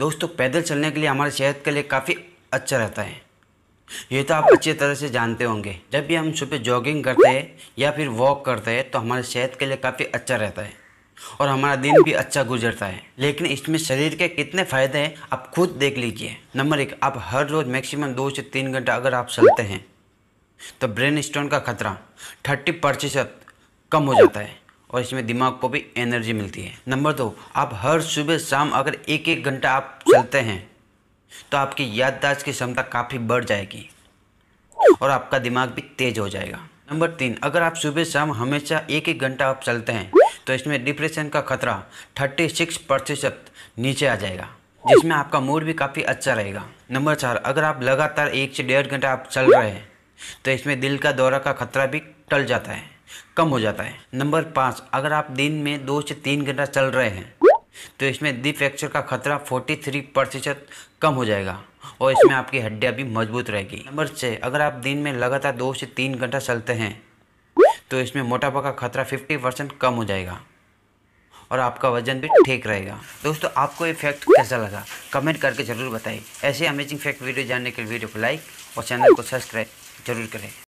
दोस्तों पैदल चलने के लिए हमारे सेहत के लिए काफ़ी अच्छा रहता है ये तो आप अच्छी तरह से जानते होंगे जब भी हम सुबह जॉगिंग करते हैं या फिर वॉक करते हैं तो हमारे सेहत के लिए काफ़ी अच्छा रहता है और हमारा दिन भी अच्छा गुजरता है लेकिन इसमें शरीर के कितने फ़ायदे हैं आप खुद देख लीजिए नंबर एक आप हर रोज़ मैक्सिमम दो से तीन घंटा अगर आप चलते हैं तो ब्रेन स्टोन का खतरा थर्टी प्रतिशत कम हो जाता है और इसमें दिमाग को भी एनर्जी मिलती है नंबर दो आप हर सुबह शाम अगर एक एक घंटा आप चलते हैं तो आपकी याददाश्त की क्षमता काफ़ी बढ़ जाएगी और आपका दिमाग भी तेज हो जाएगा नंबर तीन अगर आप सुबह शाम हमेशा एक एक घंटा आप चलते हैं तो इसमें डिप्रेशन का खतरा थर्टी सिक्स प्रतिशत नीचे आ जाएगा जिसमें आपका मूड भी काफ़ी अच्छा रहेगा नंबर चार अगर आप लगातार एक से डेढ़ घंटा आप चल रहे हैं तो इसमें दिल का दौरा का खतरा भी टल जाता है कम हो जाता है नंबर पाँच अगर आप दिन में दो से तीन घंटा चल रहे हैं तो इसमें दी फ्रैक्चर का खतरा 43 प्रतिशत कम हो जाएगा और इसमें आपकी हड्डियाँ भी मजबूत रहेगी नंबर छः अगर आप दिन में लगातार दो से तीन घंटा चलते हैं तो इसमें मोटापा का खतरा 50 परसेंट कम हो जाएगा और आपका वजन भी ठीक रहेगा दोस्तों आपको ये फैक्ट कैसा लगा कमेंट करके ज़रूर बताइए ऐसे अमेजिंग फैक्ट वीडियो जानने के लिए वीडियो को लाइक और चैनल को सब्सक्राइब जरूर करें